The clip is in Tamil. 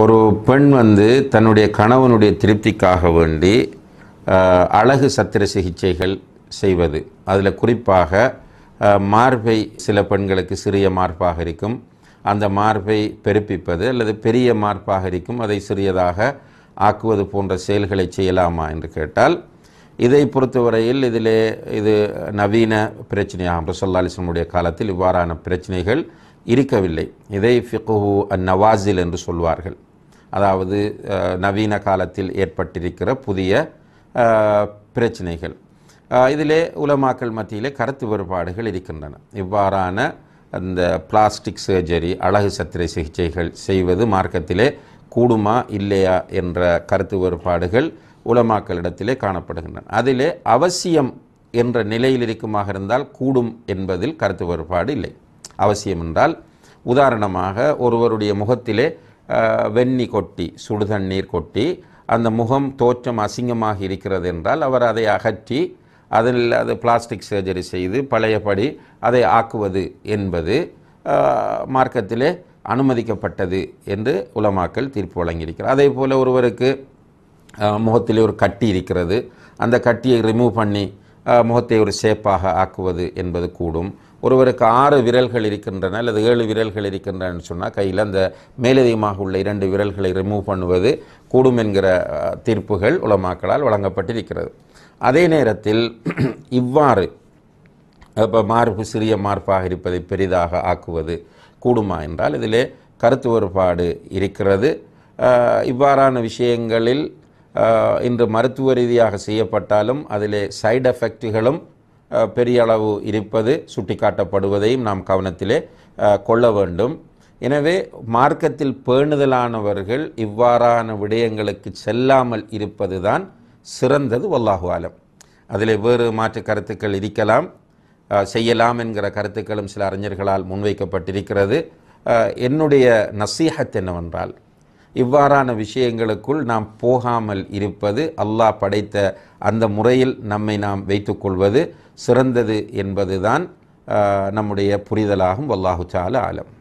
ஒரு பெண் வந்து தன்னுடைய கணவனுடைய திருப்திக்காக வேண்டி அழகு சத்திர சிகிச்சைகள் செய்வது அதில் குறிப்பாக மார்பை சில பெண்களுக்கு சிறிய மார்பாக இருக்கும் அந்த மார்பை பெருப்பிப்பது அல்லது பெரிய மார்பாக இருக்கும் அதை சிறியதாக ஆக்குவது போன்ற செயல்களை செய்யலாமா என்று கேட்டால் இதை பொறுத்தவரையில் இதிலே இது நவீன பிரச்சனையாக ரசல்லா அலிஸ்லமுடைய காலத்தில் இவ்வாறான பிரச்சனைகள் இருக்கவில்லை இதை ஃபிகு அந் நவாசில் என்று சொல்வார்கள் அதாவது நவீன காலத்தில் ஏற்பட்டிருக்கிற புதிய பிரச்சனைகள் இதிலே உலமாக்கல் மத்தியிலே கருத்து வேறுபாடுகள் இருக்கின்றன இவ்வாறான அந்த பிளாஸ்டிக் சர்ஜரி அழகு சத்திரை சிகிச்சைகள் செய்வது மார்க்கத்திலே கூடுமா இல்லையா என்ற கருத்து வேறுபாடுகள் உலமாக்களிடத்திலே காணப்படுகின்றன அதிலே அவசியம் என்ற நிலையில் இருக்குமாக இருந்தால் கூடும் என்பதில் கருத்து வேறுபாடு இல்லை அவசியம் என்றால் உதாரணமாக ஒருவருடைய முகத்திலே வெண்ணி கொட்டி சுடுதண்ணீர் கொட்டி அந்த முகம் தோற்றம் அசிங்கமாக இருக்கிறது என்றால் அவர் அதை அகற்றி அதில் அது பிளாஸ்டிக் சர்ஜரி செய்து பழையபடி அதை ஆக்குவது என்பது மார்க்கத்திலே அனுமதிக்கப்பட்டது என்று உலமாக்கள் தீர்ப்பு வழங்கியிருக்கிறார் அதே போல் ஒருவருக்கு முகத்திலே ஒரு கட்டி இருக்கிறது அந்த கட்டியை ரிமூவ் பண்ணி முகத்தை ஒரு ஷேப்பாக ஆக்குவது என்பது கூடும் ஒருவருக்கு ஆறு விரல்கள் இருக்கின்றன அல்லது ஏழு விரல்கள் இருக்கின்றன சொன்னால் கையில் அந்த மேலதிகமாக உள்ள இரண்டு விரல்களை ரிமூவ் பண்ணுவது கூடும் என்கிற தீர்ப்புகள் உலமாக்களால் வழங்கப்பட்டிருக்கிறது அதே நேரத்தில் இவ்வாறு இப்போ மார்பு சிறிய மார்பாக இருப்பதை பெரிதாக ஆக்குவது கூடுமா என்றால் இதிலே கருத்து வேறுபாடு இருக்கிறது இவ்வாறான விஷயங்களில் இன்று மருத்துவ ரீதியாக செய்யப்பட்டாலும் அதிலே சைடு எஃபெக்டுகளும் பெரிய அளவு இருப்பது சுட்டிக்காட்டப்படுவதையும் நாம் கவனத்திலே கொள்ள வேண்டும் எனவே மார்க்கத்தில் பேணுதலானவர்கள் இவ்வாறான விடயங்களுக்கு செல்லாமல் இருப்பது தான் சிறந்தது வல்லாஹு ஆலம் அதில் வேறு மாற்று கருத்துக்கள் இருக்கலாம் செய்யலாம் என்கிற கருத்துக்களும் சில அறிஞர்களால் முன்வைக்கப்பட்டிருக்கிறது என்னுடைய நசீகத் என்னவென்றால் இவ்வாறான விஷயங்களுக்குள் நாம் போகாமல் இருப்பது அல்லாஹ் படைத்த அந்த முறையில் நம்மை நாம் வைத்துக்கொள்வது சிறந்தது என்பதுதான் நம்முடைய புரிதலாகும் வல்லாஹு சால ஆலம்